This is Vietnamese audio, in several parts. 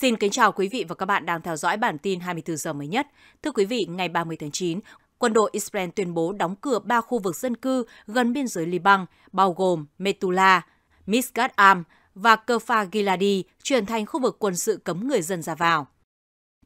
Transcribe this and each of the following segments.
Xin kính chào quý vị và các bạn đang theo dõi bản tin 24 giờ mới nhất. Thưa quý vị, ngày 30 tháng 9, quân đội Israel tuyên bố đóng cửa ba khu vực dân cư gần biên giới Liban, bao gồm Metula, Misgat Am và Kerfa Giladi chuyển thành khu vực quân sự cấm người dân ra vào.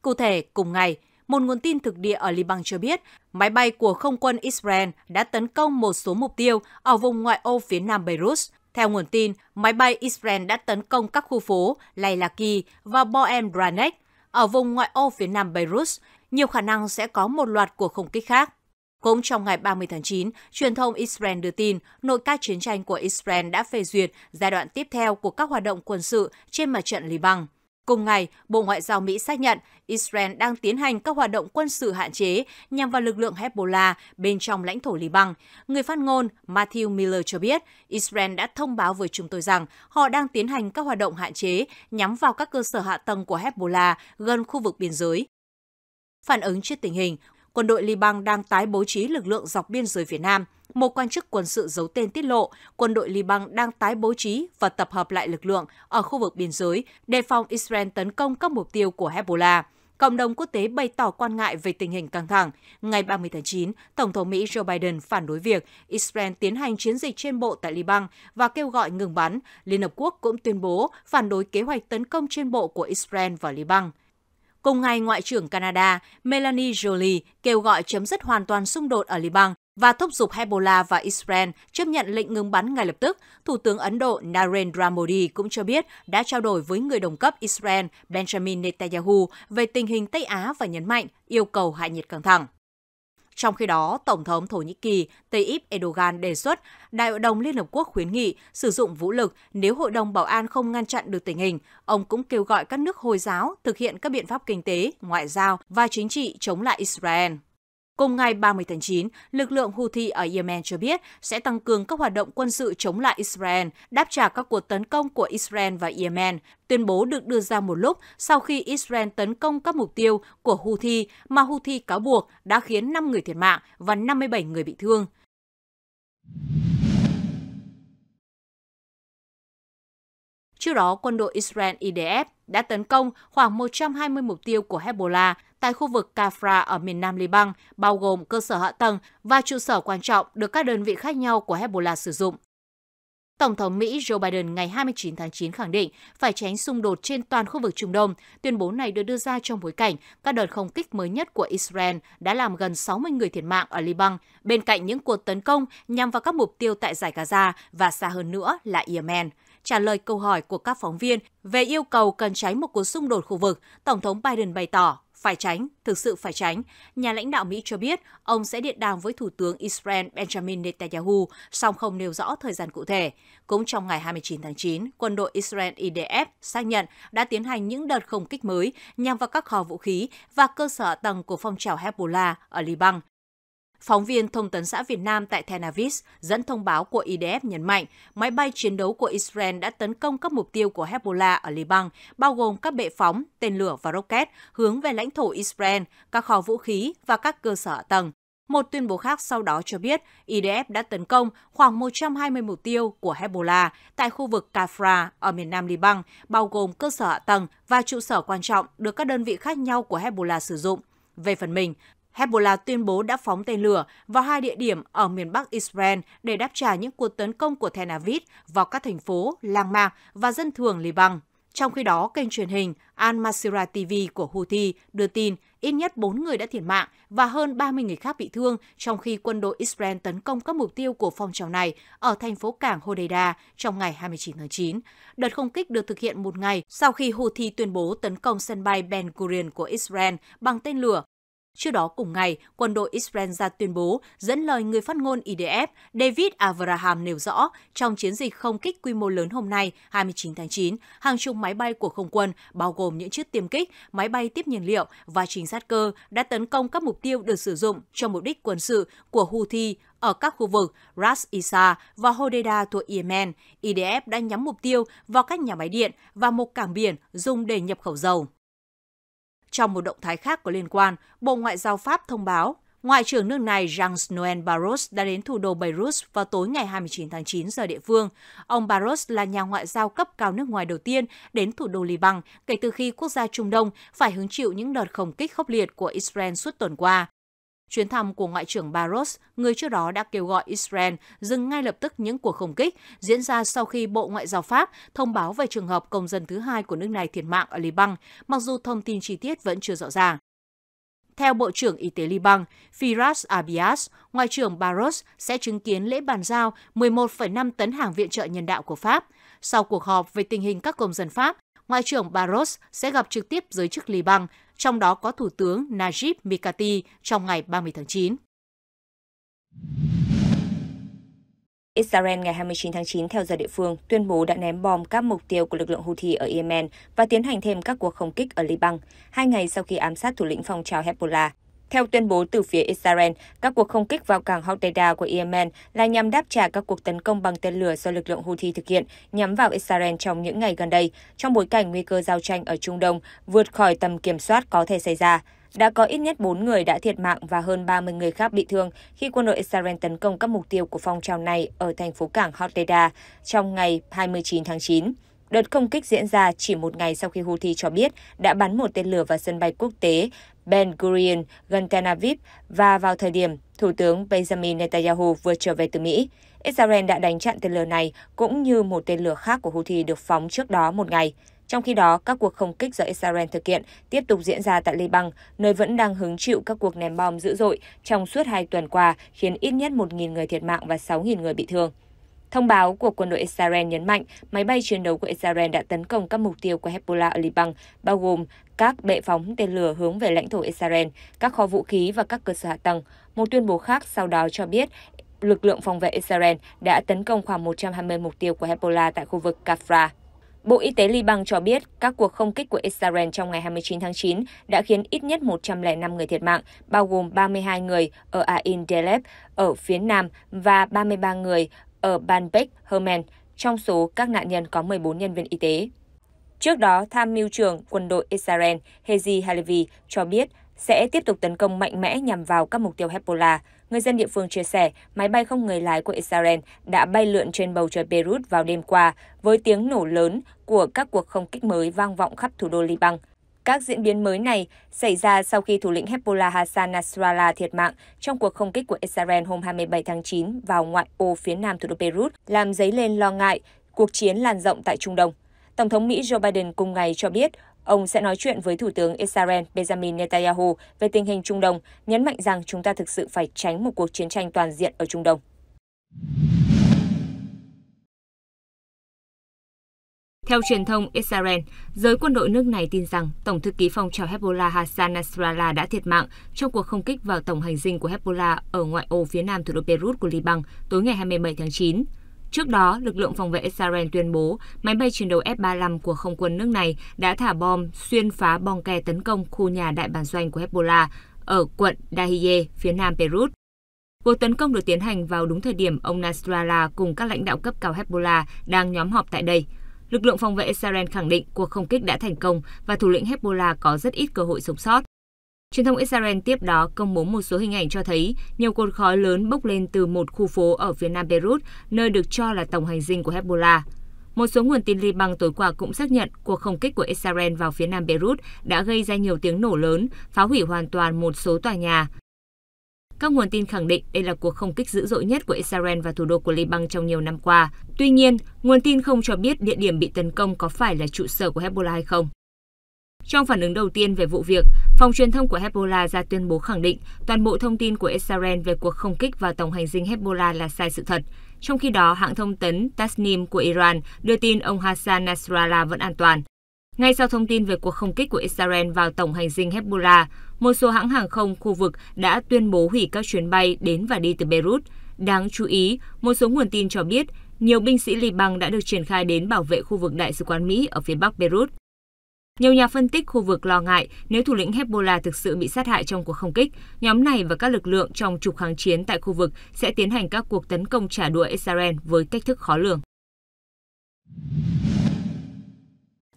Cụ thể, cùng ngày, một nguồn tin thực địa ở Liban cho biết máy bay của không quân Israel đã tấn công một số mục tiêu ở vùng ngoại ô phía nam Beirut, theo nguồn tin, máy bay Israel đã tấn công các khu phố Lailaki và Boem Branek ở vùng ngoại ô phía nam Beirut, nhiều khả năng sẽ có một loạt cuộc không kích khác. Cũng trong ngày 30 tháng 9, truyền thông Israel đưa tin nội các chiến tranh của Israel đã phê duyệt giai đoạn tiếp theo của các hoạt động quân sự trên mặt trận Liban. Cùng ngày, Bộ Ngoại giao Mỹ xác nhận Israel đang tiến hành các hoạt động quân sự hạn chế nhằm vào lực lượng Hezbollah bên trong lãnh thổ Liban. Người phát ngôn Matthew Miller cho biết, Israel đã thông báo với chúng tôi rằng họ đang tiến hành các hoạt động hạn chế nhắm vào các cơ sở hạ tầng của Hezbollah gần khu vực biên giới. Phản ứng trước tình hình, quân đội Liban đang tái bố trí lực lượng dọc biên giới Việt Nam – một quan chức quân sự giấu tên tiết lộ quân đội Liban đang tái bố trí và tập hợp lại lực lượng ở khu vực biên giới, đề phòng Israel tấn công các mục tiêu của Hezbollah. Cộng đồng quốc tế bày tỏ quan ngại về tình hình căng thẳng. Ngày 30 tháng 9, Tổng thống Mỹ Joe Biden phản đối việc Israel tiến hành chiến dịch trên bộ tại Liban và kêu gọi ngừng bắn. Liên Hợp Quốc cũng tuyên bố phản đối kế hoạch tấn công trên bộ của Israel và Liban. Cùng ngày, Ngoại trưởng Canada Melanie Jolie kêu gọi chấm dứt hoàn toàn xung đột ở Liban và thúc giục Hezbollah và Israel chấp nhận lệnh ngừng bắn ngay lập tức, Thủ tướng Ấn Độ Narendra Modi cũng cho biết đã trao đổi với người đồng cấp Israel Benjamin Netanyahu về tình hình Tây Á và nhấn mạnh yêu cầu hạ nhiệt căng thẳng. Trong khi đó, Tổng thống Thổ Nhĩ Kỳ Tayyip Erdogan đề xuất Đại hội đồng Liên Hợp Quốc khuyến nghị sử dụng vũ lực nếu Hội đồng Bảo an không ngăn chặn được tình hình. Ông cũng kêu gọi các nước Hồi giáo thực hiện các biện pháp kinh tế, ngoại giao và chính trị chống lại Israel. Cùng ngày 30 tháng 9, lực lượng Houthi ở Yemen cho biết sẽ tăng cường các hoạt động quân sự chống lại Israel, đáp trả các cuộc tấn công của Israel và Yemen. Tuyên bố được đưa ra một lúc sau khi Israel tấn công các mục tiêu của Houthi mà Houthi cáo buộc đã khiến 5 người thiệt mạng và 57 người bị thương. Trước đó, quân đội Israel IDF đã tấn công khoảng 120 mục tiêu của Hezbollah tại khu vực Kafra ở miền nam Liban, bao gồm cơ sở hạ tầng và trụ sở quan trọng được các đơn vị khác nhau của Hezbollah sử dụng. Tổng thống Mỹ Joe Biden ngày 29 tháng 9 khẳng định phải tránh xung đột trên toàn khu vực Trung Đông. Tuyên bố này được đưa ra trong bối cảnh các đợt không kích mới nhất của Israel đã làm gần 60 người thiệt mạng ở Liban, bên cạnh những cuộc tấn công nhằm vào các mục tiêu tại giải Gaza và xa hơn nữa là Yemen. Trả lời câu hỏi của các phóng viên về yêu cầu cần tránh một cuộc xung đột khu vực, Tổng thống Biden bày tỏ phải tránh, thực sự phải tránh, nhà lãnh đạo Mỹ cho biết ông sẽ điện đàm với Thủ tướng Israel Benjamin Netanyahu, song không nêu rõ thời gian cụ thể. Cũng trong ngày 29 tháng 9, quân đội Israel IDF xác nhận đã tiến hành những đợt không kích mới nhằm vào các kho vũ khí và cơ sở tầng của phong trào Hezbollah ở Liban, Phóng viên Thông tấn xã Việt Nam tại Tel Aviv dẫn thông báo của IDF nhấn mạnh máy bay chiến đấu của Israel đã tấn công các mục tiêu của Hezbollah ở Liban, bao gồm các bệ phóng, tên lửa và rocket hướng về lãnh thổ Israel, các kho vũ khí và các cơ sở hạ tầng. Một tuyên bố khác sau đó cho biết IDF đã tấn công khoảng 120 mục tiêu của Hezbollah tại khu vực Kafra ở miền nam Liban, bao gồm cơ sở hạ tầng và trụ sở quan trọng được các đơn vị khác nhau của Hezbollah sử dụng. Về phần mình, Hezbollah tuyên bố đã phóng tên lửa vào hai địa điểm ở miền Bắc Israel để đáp trả những cuộc tấn công của Tel Aviv vào các thành phố, làng mạc và dân thường Liban. Trong khi đó, kênh truyền hình Al-Masira TV của Houthi đưa tin ít nhất 4 người đã thiệt mạng và hơn 30 người khác bị thương trong khi quân đội Israel tấn công các mục tiêu của phong trào này ở thành phố cảng Hodeida trong ngày 29 tháng 9. Đợt không kích được thực hiện một ngày sau khi Houthi tuyên bố tấn công sân bay Ben Gurion của Israel bằng tên lửa Trước đó cùng ngày, quân đội Israel ra tuyên bố dẫn lời người phát ngôn IDF David Avraham nêu rõ trong chiến dịch không kích quy mô lớn hôm nay 29 tháng 9, hàng chục máy bay của không quân bao gồm những chiếc tiêm kích, máy bay tiếp nhiên liệu và trinh sát cơ đã tấn công các mục tiêu được sử dụng cho mục đích quân sự của Houthi ở các khu vực Ras Isa và Hodeida thuộc Yemen. IDF đã nhắm mục tiêu vào các nhà máy điện và một cảng biển dùng để nhập khẩu dầu. Trong một động thái khác có liên quan, Bộ Ngoại giao Pháp thông báo Ngoại trưởng nước này Jean-Noël Barros đã đến thủ đô Beirut vào tối ngày 29 tháng 9 giờ địa phương. Ông Barros là nhà ngoại giao cấp cao nước ngoài đầu tiên đến thủ đô Liban kể từ khi quốc gia Trung Đông phải hứng chịu những đợt không kích khốc liệt của Israel suốt tuần qua. Chuyến thăm của Ngoại trưởng Barros, người trước đó đã kêu gọi Israel dừng ngay lập tức những cuộc không kích diễn ra sau khi Bộ Ngoại giao Pháp thông báo về trường hợp công dân thứ hai của nước này thiệt mạng ở Liban, mặc dù thông tin chi tiết vẫn chưa rõ ràng. Theo Bộ trưởng Y tế Liban Firas Abias, Ngoại trưởng Barros sẽ chứng kiến lễ bàn giao 11,5 tấn hàng viện trợ nhân đạo của Pháp. Sau cuộc họp về tình hình các công dân Pháp, Ngoại trưởng Barros sẽ gặp trực tiếp giới chức Liban trong đó có Thủ tướng Najib Mikati trong ngày 30 tháng 9. Israel ngày 29 tháng 9 theo giờ địa phương tuyên bố đã ném bom các mục tiêu của lực lượng Houthi ở Yemen và tiến hành thêm các cuộc không kích ở Liban, hai ngày sau khi ám sát thủ lĩnh phong trào Hezbollah. Theo tuyên bố từ phía Israel, các cuộc không kích vào cảng Hodeida của Yemen là nhằm đáp trả các cuộc tấn công bằng tên lửa do lực lượng Houthi thực hiện nhắm vào Israel trong những ngày gần đây, trong bối cảnh nguy cơ giao tranh ở Trung Đông vượt khỏi tầm kiểm soát có thể xảy ra. Đã có ít nhất 4 người đã thiệt mạng và hơn 30 người khác bị thương khi quân đội Israel tấn công các mục tiêu của phong trào này ở thành phố cảng Hodeida trong ngày 29 tháng 9. Đợt không kích diễn ra chỉ một ngày sau khi Houthi cho biết đã bắn một tên lửa vào sân bay quốc tế Ben Gurion gần Tel Aviv và vào thời điểm Thủ tướng Benjamin Netanyahu vừa trở về từ Mỹ. Israel đã đánh chặn tên lửa này cũng như một tên lửa khác của Houthi được phóng trước đó một ngày. Trong khi đó, các cuộc không kích do Israel thực hiện tiếp tục diễn ra tại Liban, nơi vẫn đang hứng chịu các cuộc ném bom dữ dội trong suốt hai tuần qua, khiến ít nhất 1.000 người thiệt mạng và 6.000 người bị thương. Thông báo của quân đội Israel nhấn mạnh máy bay chiến đấu của Israel đã tấn công các mục tiêu của Hezbollah ở Liban, bao gồm các bệ phóng tên lửa hướng về lãnh thổ Israel, các kho vũ khí và các cơ sở hạ tầng. Một tuyên bố khác sau đó cho biết lực lượng phòng vệ Israel đã tấn công khoảng 120 mục tiêu của Hezbollah tại khu vực Kafra. Bộ Y tế Liban cho biết các cuộc không kích của Israel trong ngày 29 tháng 9 đã khiến ít nhất 105 người thiệt mạng, bao gồm 32 người ở Ain Deleb ở phía nam và 33 người ở bang Beck, Trong số các nạn nhân có 14 nhân viên y tế. Trước đó, tham mưu trưởng quân đội Israel Hezi Halevi cho biết sẽ tiếp tục tấn công mạnh mẽ nhằm vào các mục tiêu Hezbollah. Người dân địa phương chia sẻ, máy bay không người lái của Israel đã bay lượn trên bầu trời Beirut vào đêm qua với tiếng nổ lớn của các cuộc không kích mới vang vọng khắp thủ đô Liban. Các diễn biến mới này xảy ra sau khi thủ lĩnh Hezbollah Hassan Nasrallah thiệt mạng trong cuộc không kích của Israel hôm 27 tháng 9 vào ngoại ô phía nam thủ đô Beirut, làm dấy lên lo ngại cuộc chiến lan rộng tại Trung Đông. Tổng thống Mỹ Joe Biden cùng ngày cho biết ông sẽ nói chuyện với Thủ tướng Israel Benjamin Netanyahu về tình hình Trung Đông, nhấn mạnh rằng chúng ta thực sự phải tránh một cuộc chiến tranh toàn diện ở Trung Đông. Theo truyền thông Israel, giới quân đội nước này tin rằng Tổng thư ký phong trào Hezbollah Hassan Nasrallah đã thiệt mạng trong cuộc không kích vào tổng hành dinh của Hezbollah ở ngoại ô phía nam thủ đô Beirut của Liban tối ngày 27 tháng 9. Trước đó, lực lượng phòng vệ Israel tuyên bố máy bay chiến đấu F-35 của không quân nước này đã thả bom xuyên phá bong ke tấn công khu nhà đại bản doanh của Hezbollah ở quận Dahiye, phía nam Beirut. Cuộc tấn công được tiến hành vào đúng thời điểm ông Nasrallah cùng các lãnh đạo cấp cao Hezbollah đang nhóm họp tại đây – Lực lượng phòng vệ Israel khẳng định cuộc không kích đã thành công và thủ lĩnh Hezbollah có rất ít cơ hội sống sót. Truyền thông Israel tiếp đó công bố một số hình ảnh cho thấy nhiều cột khói lớn bốc lên từ một khu phố ở phía nam Beirut, nơi được cho là tổng hành dinh của Hezbollah. Một số nguồn tin Liban tối qua cũng xác nhận cuộc không kích của Israel vào phía nam Beirut đã gây ra nhiều tiếng nổ lớn, phá hủy hoàn toàn một số tòa nhà. Các nguồn tin khẳng định đây là cuộc không kích dữ dội nhất của Israel và thủ đô của Liban trong nhiều năm qua. Tuy nhiên, nguồn tin không cho biết địa điểm bị tấn công có phải là trụ sở của Hezbollah hay không. Trong phản ứng đầu tiên về vụ việc, phòng truyền thông của Hezbollah ra tuyên bố khẳng định toàn bộ thông tin của Israel về cuộc không kích vào tổng hành dinh Hezbollah là sai sự thật. Trong khi đó, hãng thông tấn Tasnim của Iran đưa tin ông Hassan Nasrallah vẫn an toàn. Ngay sau thông tin về cuộc không kích của Israel vào tổng hành dinh Hezbollah, một số hãng hàng không khu vực đã tuyên bố hủy các chuyến bay đến và đi từ Beirut. Đáng chú ý, một số nguồn tin cho biết nhiều binh sĩ Liban đã được triển khai đến bảo vệ khu vực Đại sứ quán Mỹ ở phía bắc Beirut. Nhiều nhà phân tích khu vực lo ngại nếu thủ lĩnh Hezbollah thực sự bị sát hại trong cuộc không kích, nhóm này và các lực lượng trong trục kháng chiến tại khu vực sẽ tiến hành các cuộc tấn công trả đũa Israel với cách thức khó lường.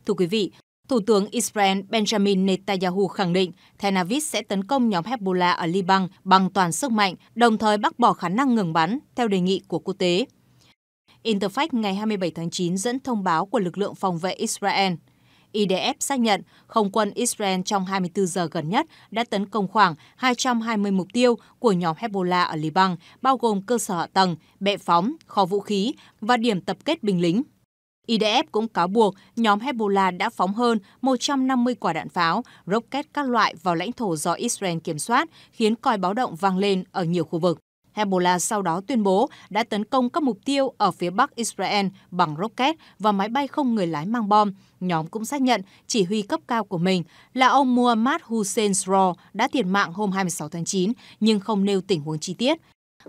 Thưa quý vị, Thủ tướng Israel Benjamin Netanyahu khẳng định Tel Aviv sẽ tấn công nhóm Hezbollah ở Liban bằng toàn sức mạnh, đồng thời bác bỏ khả năng ngừng bắn theo đề nghị của quốc tế. Interfax ngày 27 tháng 9 dẫn thông báo của lực lượng phòng vệ Israel. IDF xác nhận không quân Israel trong 24 giờ gần nhất đã tấn công khoảng 220 mục tiêu của nhóm Hezbollah ở Liban, bao gồm cơ sở hạ tầng, bệ phóng, kho vũ khí và điểm tập kết binh lính. IDF cũng cáo buộc nhóm Hezbollah đã phóng hơn 150 quả đạn pháo, rocket các loại vào lãnh thổ do Israel kiểm soát, khiến còi báo động vang lên ở nhiều khu vực. Hezbollah sau đó tuyên bố đã tấn công các mục tiêu ở phía bắc Israel bằng rocket và máy bay không người lái mang bom. Nhóm cũng xác nhận chỉ huy cấp cao của mình là ông Muhammad Hussein Sro đã thiệt mạng hôm 26 tháng 9 nhưng không nêu tình huống chi tiết.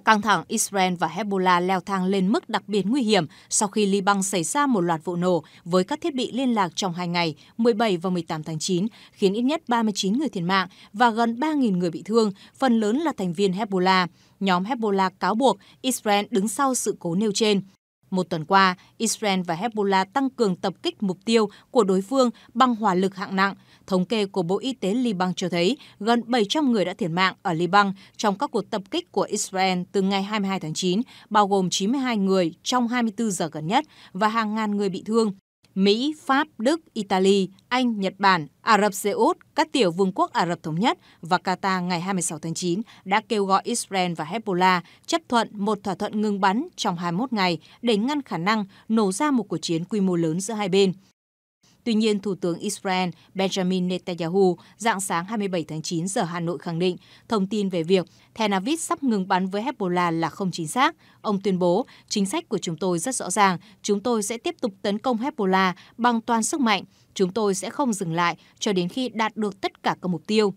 Căng thẳng Israel và Hezbollah leo thang lên mức đặc biệt nguy hiểm sau khi Liban xảy ra một loạt vụ nổ với các thiết bị liên lạc trong hai ngày 17 và 18 tháng 9, khiến ít nhất 39 người thiệt mạng và gần 3.000 người bị thương, phần lớn là thành viên Hezbollah. Nhóm Hezbollah cáo buộc Israel đứng sau sự cố nêu trên. Một tuần qua, Israel và Hezbollah tăng cường tập kích mục tiêu của đối phương bằng hỏa lực hạng nặng. Thống kê của Bộ Y tế Liban cho thấy gần 700 người đã thiệt mạng ở Liban trong các cuộc tập kích của Israel từ ngày 22 tháng 9, bao gồm 92 người trong 24 giờ gần nhất và hàng ngàn người bị thương. Mỹ, Pháp, Đức, Italy, Anh, Nhật Bản, Ả Rập Xê Út, các tiểu vương quốc Ả Rập Thống Nhất và Qatar ngày 26 tháng 9 đã kêu gọi Israel và Hezbollah chấp thuận một thỏa thuận ngừng bắn trong 21 ngày để ngăn khả năng nổ ra một cuộc chiến quy mô lớn giữa hai bên. Tuy nhiên, Thủ tướng Israel Benjamin Netanyahu dạng sáng 27 tháng 9 giờ Hà Nội khẳng định thông tin về việc Tel Aviv sắp ngừng bắn với Hezbollah là không chính xác. Ông tuyên bố, chính sách của chúng tôi rất rõ ràng, chúng tôi sẽ tiếp tục tấn công Hezbollah bằng toàn sức mạnh, chúng tôi sẽ không dừng lại cho đến khi đạt được tất cả các mục tiêu.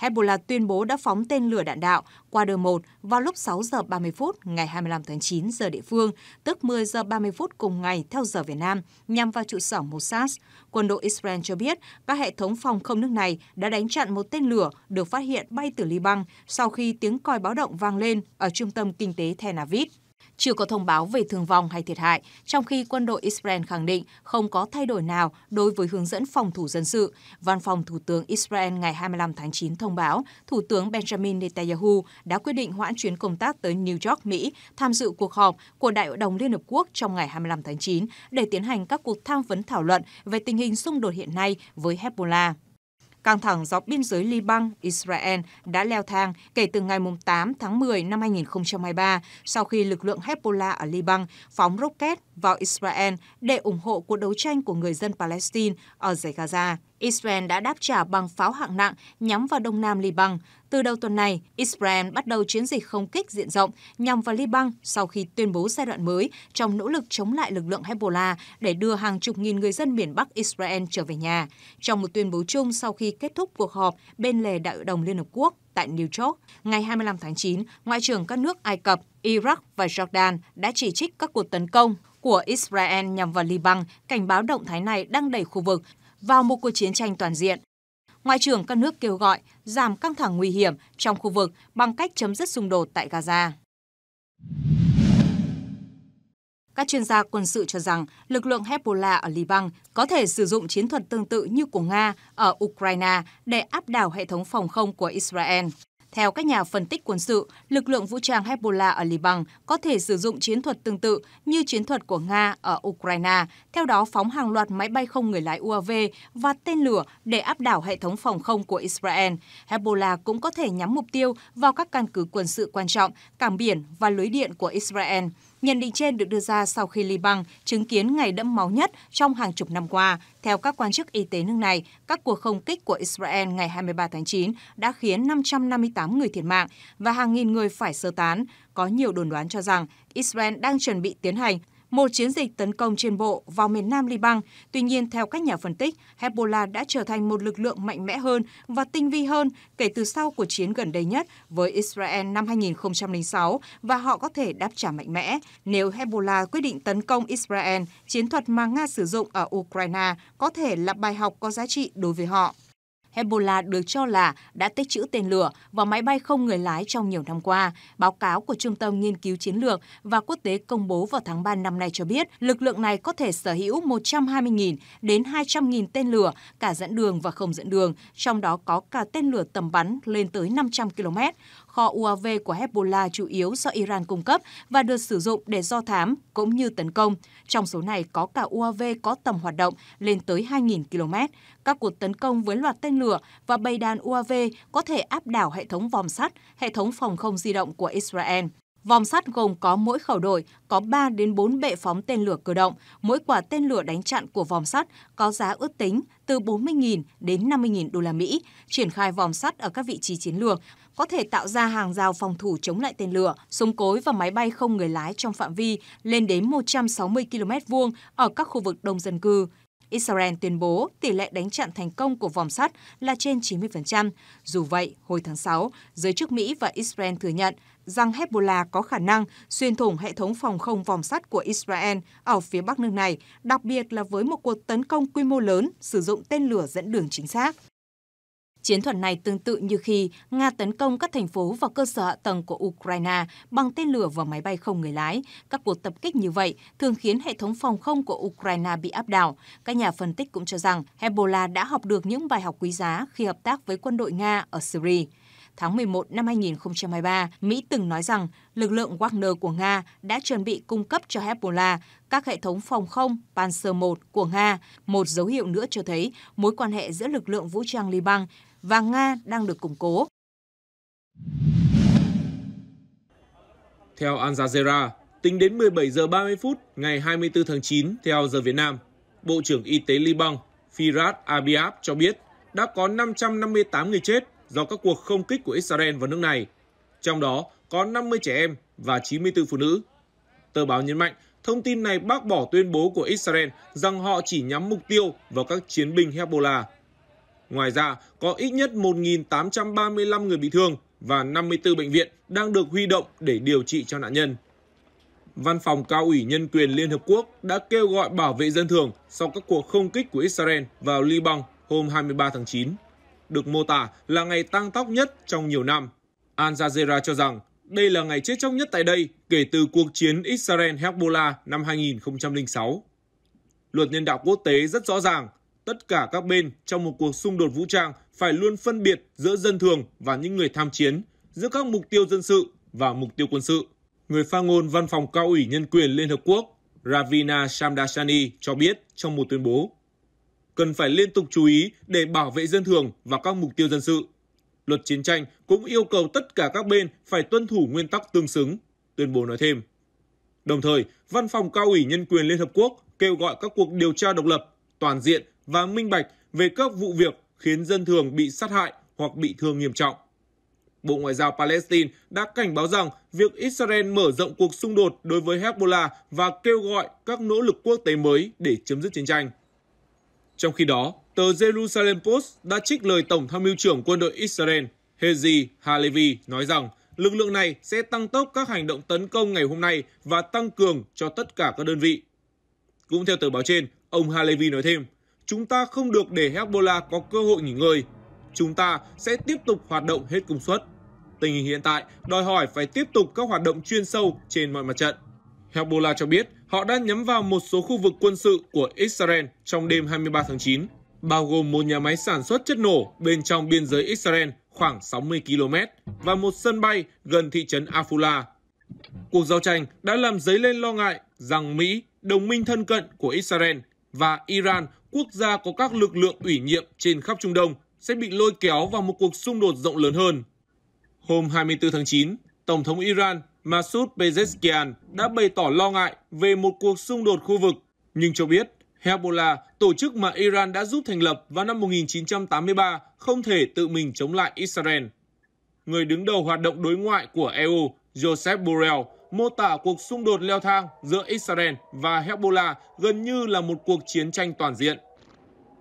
Hezbollah tuyên bố đã phóng tên lửa đạn đạo qua đường 1 vào lúc 6 giờ 30 phút ngày 25 tháng 9 giờ địa phương, tức 10 giờ 30 phút cùng ngày theo giờ Việt Nam, nhằm vào trụ sở Mossad. Quân đội Israel cho biết các hệ thống phòng không nước này đã đánh chặn một tên lửa được phát hiện bay từ Liban sau khi tiếng còi báo động vang lên ở trung tâm kinh tế Tel Aviv chưa có thông báo về thương vong hay thiệt hại, trong khi quân đội Israel khẳng định không có thay đổi nào đối với hướng dẫn phòng thủ dân sự. Văn phòng Thủ tướng Israel ngày 25 tháng 9 thông báo Thủ tướng Benjamin Netanyahu đã quyết định hoãn chuyến công tác tới New York, Mỹ tham dự cuộc họp của Đại hội đồng Liên Hợp Quốc trong ngày 25 tháng 9 để tiến hành các cuộc tham vấn thảo luận về tình hình xung đột hiện nay với Hezbollah. Căng thẳng dọc biên giới Liban, Israel đã leo thang kể từ ngày 8 tháng 10 năm 2023 sau khi lực lượng Hezbollah ở Liban phóng rocket vào Israel để ủng hộ cuộc đấu tranh của người dân Palestine ở giải Gaza. Israel đã đáp trả bằng pháo hạng nặng nhắm vào đông nam Liban, từ đầu tuần này, Israel bắt đầu chiến dịch không kích diện rộng nhằm vào Liban sau khi tuyên bố giai đoạn mới trong nỗ lực chống lại lực lượng Hezbollah để đưa hàng chục nghìn người dân miền Bắc Israel trở về nhà. Trong một tuyên bố chung sau khi kết thúc cuộc họp bên lề Đại hội đồng Liên Hợp Quốc tại New York, ngày 25 tháng 9, Ngoại trưởng các nước Ai Cập, Iraq và Jordan đã chỉ trích các cuộc tấn công của Israel nhằm vào Liban, cảnh báo động thái này đang đẩy khu vực vào một cuộc chiến tranh toàn diện. Ngoại trưởng các nước kêu gọi giảm căng thẳng nguy hiểm trong khu vực bằng cách chấm dứt xung đột tại Gaza. Các chuyên gia quân sự cho rằng lực lượng Hezbollah ở Liban có thể sử dụng chiến thuật tương tự như của Nga ở Ukraine để áp đảo hệ thống phòng không của Israel. Theo các nhà phân tích quân sự, lực lượng vũ trang Hezbollah ở Liban có thể sử dụng chiến thuật tương tự như chiến thuật của Nga ở Ukraine, theo đó phóng hàng loạt máy bay không người lái UAV và tên lửa để áp đảo hệ thống phòng không của Israel. Hezbollah cũng có thể nhắm mục tiêu vào các căn cứ quân sự quan trọng, cảng biển và lưới điện của Israel. Nhận định trên được đưa ra sau khi Liban chứng kiến ngày đẫm máu nhất trong hàng chục năm qua. Theo các quan chức y tế nước này, các cuộc không kích của Israel ngày 23 tháng 9 đã khiến 558 người thiệt mạng và hàng nghìn người phải sơ tán. Có nhiều đồn đoán cho rằng Israel đang chuẩn bị tiến hành một chiến dịch tấn công trên bộ vào miền nam Liban. Tuy nhiên, theo các nhà phân tích, Hezbollah đã trở thành một lực lượng mạnh mẽ hơn và tinh vi hơn kể từ sau cuộc chiến gần đây nhất với Israel năm 2006 và họ có thể đáp trả mạnh mẽ. Nếu Hezbollah quyết định tấn công Israel, chiến thuật mà Nga sử dụng ở Ukraine có thể là bài học có giá trị đối với họ. Hezbollah được cho là đã tích trữ tên lửa và máy bay không người lái trong nhiều năm qua. Báo cáo của Trung tâm Nghiên cứu Chiến lược và Quốc tế công bố vào tháng 3 năm nay cho biết lực lượng này có thể sở hữu 120.000 đến 200.000 tên lửa, cả dẫn đường và không dẫn đường, trong đó có cả tên lửa tầm bắn lên tới 500 km. Kho UAV của Hezbollah chủ yếu do Iran cung cấp và được sử dụng để do thám cũng như tấn công. Trong số này có cả UAV có tầm hoạt động lên tới 2.000 km. Các cuộc tấn công với loạt tên lửa lửa và bầy đàn UAV có thể áp đảo hệ thống vòm sắt, hệ thống phòng không di động của Israel. Vòm sắt gồm có mỗi khẩu đội có 3 đến 4 bệ phóng tên lửa cơ động. Mỗi quả tên lửa đánh chặn của vòm sắt có giá ước tính từ 40.000 đến 50.000 đô la Mỹ. Triển khai vòm sắt ở các vị trí chiến lược có thể tạo ra hàng rào phòng thủ chống lại tên lửa, súng cối và máy bay không người lái trong phạm vi lên đến 160 km vuông ở các khu vực đông dân cư. Israel tuyên bố tỷ lệ đánh chặn thành công của vòng sắt là trên 90%. Dù vậy, hồi tháng 6, giới chức Mỹ và Israel thừa nhận rằng Hezbollah có khả năng xuyên thủng hệ thống phòng không vòng sắt của Israel ở phía bắc nước này, đặc biệt là với một cuộc tấn công quy mô lớn sử dụng tên lửa dẫn đường chính xác. Chiến thuật này tương tự như khi Nga tấn công các thành phố và cơ sở hạ tầng của Ukraine bằng tên lửa và máy bay không người lái. Các cuộc tập kích như vậy thường khiến hệ thống phòng không của Ukraine bị áp đảo. Các nhà phân tích cũng cho rằng Hezbollah đã học được những bài học quý giá khi hợp tác với quân đội Nga ở Syria tháng 11 năm 2023, Mỹ từng nói rằng lực lượng Wagner của Nga đã chuẩn bị cung cấp cho Hezbollah các hệ thống phòng không Panzer 1 của Nga, một dấu hiệu nữa cho thấy mối quan hệ giữa lực lượng vũ trang Liban và Nga đang được củng cố. Theo Al Jazeera, tính đến 17 giờ 30 phút ngày 24 tháng 9 theo giờ Việt Nam, Bộ trưởng Y tế Liban Firat Abiab cho biết đã có 558 người chết do các cuộc không kích của Israel vào nước này, trong đó có 50 trẻ em và 94 phụ nữ. Tờ báo nhấn mạnh thông tin này bác bỏ tuyên bố của Israel rằng họ chỉ nhắm mục tiêu vào các chiến binh Hezbollah. Ngoài ra, có ít nhất 1.835 người bị thương và 54 bệnh viện đang được huy động để điều trị cho nạn nhân. Văn phòng Cao ủy Nhân quyền Liên Hợp Quốc đã kêu gọi bảo vệ dân thường sau các cuộc không kích của Israel vào Liban hôm 23 tháng 9. Được mô tả là ngày tăng tóc nhất trong nhiều năm. Al Jazeera cho rằng đây là ngày chết chóc nhất tại đây kể từ cuộc chiến Israel-Hezbollah năm 2006. Luật nhân đạo quốc tế rất rõ ràng, tất cả các bên trong một cuộc xung đột vũ trang phải luôn phân biệt giữa dân thường và những người tham chiến, giữa các mục tiêu dân sự và mục tiêu quân sự. Người phát ngôn Văn phòng Cao ủy Nhân quyền Liên Hợp Quốc Ravina Shamdasani cho biết trong một tuyên bố. Cần phải liên tục chú ý để bảo vệ dân thường và các mục tiêu dân sự. Luật chiến tranh cũng yêu cầu tất cả các bên phải tuân thủ nguyên tắc tương xứng, tuyên bố nói thêm. Đồng thời, Văn phòng Cao ủy Nhân quyền Liên Hợp Quốc kêu gọi các cuộc điều tra độc lập, toàn diện và minh bạch về các vụ việc khiến dân thường bị sát hại hoặc bị thương nghiêm trọng. Bộ Ngoại giao Palestine đã cảnh báo rằng việc Israel mở rộng cuộc xung đột đối với Hezbollah và kêu gọi các nỗ lực quốc tế mới để chấm dứt chiến tranh. Trong khi đó, tờ Jerusalem Post đã trích lời Tổng tham mưu trưởng quân đội Israel Hezi Halevi nói rằng lực lượng này sẽ tăng tốc các hành động tấn công ngày hôm nay và tăng cường cho tất cả các đơn vị. Cũng theo tờ báo trên, ông Halevi nói thêm, chúng ta không được để Hezbollah có cơ hội nghỉ ngơi. Chúng ta sẽ tiếp tục hoạt động hết công suất. Tình hình hiện tại đòi hỏi phải tiếp tục các hoạt động chuyên sâu trên mọi mặt trận. Hezbollah cho biết họ đã nhắm vào một số khu vực quân sự của Israel trong đêm 23 tháng 9, bao gồm một nhà máy sản xuất chất nổ bên trong biên giới Israel khoảng 60 km và một sân bay gần thị trấn Afula. Cuộc giao tranh đã làm dấy lên lo ngại rằng Mỹ, đồng minh thân cận của Israel và Iran quốc gia có các lực lượng ủy nhiệm trên khắp Trung Đông sẽ bị lôi kéo vào một cuộc xung đột rộng lớn hơn. Hôm 24 tháng 9, Tổng thống Iran Masoud Pezeshkian đã bày tỏ lo ngại về một cuộc xung đột khu vực, nhưng cho biết Hezbollah, tổ chức mà Iran đã giúp thành lập vào năm 1983, không thể tự mình chống lại Israel. Người đứng đầu hoạt động đối ngoại của EU, Joseph Borrell, mô tả cuộc xung đột leo thang giữa Israel và Hezbollah gần như là một cuộc chiến tranh toàn diện.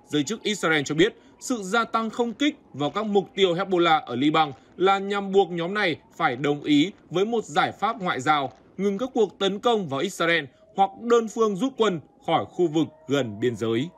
Giới chức Israel cho biết, sự gia tăng không kích vào các mục tiêu Hezbollah ở Liban là nhằm buộc nhóm này phải đồng ý với một giải pháp ngoại giao, ngừng các cuộc tấn công vào Israel hoặc đơn phương rút quân khỏi khu vực gần biên giới.